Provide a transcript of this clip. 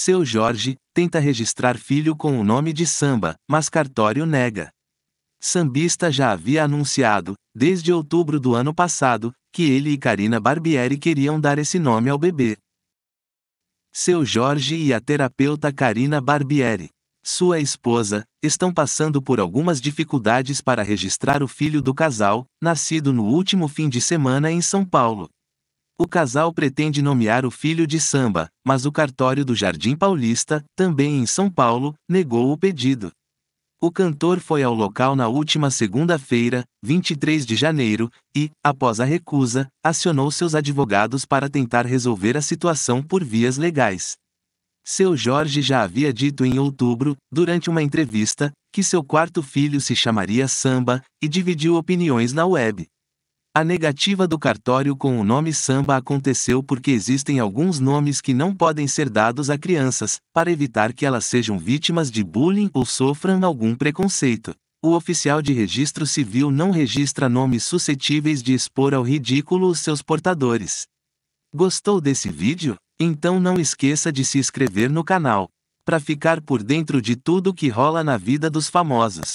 Seu Jorge tenta registrar filho com o nome de samba, mas cartório nega. Sambista já havia anunciado, desde outubro do ano passado, que ele e Karina Barbieri queriam dar esse nome ao bebê. Seu Jorge e a terapeuta Karina Barbieri, sua esposa, estão passando por algumas dificuldades para registrar o filho do casal, nascido no último fim de semana em São Paulo. O casal pretende nomear o filho de samba, mas o cartório do Jardim Paulista, também em São Paulo, negou o pedido. O cantor foi ao local na última segunda-feira, 23 de janeiro, e, após a recusa, acionou seus advogados para tentar resolver a situação por vias legais. Seu Jorge já havia dito em outubro, durante uma entrevista, que seu quarto filho se chamaria Samba, e dividiu opiniões na web. A negativa do cartório com o nome samba aconteceu porque existem alguns nomes que não podem ser dados a crianças, para evitar que elas sejam vítimas de bullying ou sofram algum preconceito. O oficial de registro civil não registra nomes suscetíveis de expor ao ridículo os seus portadores. Gostou desse vídeo? Então não esqueça de se inscrever no canal, para ficar por dentro de tudo que rola na vida dos famosos.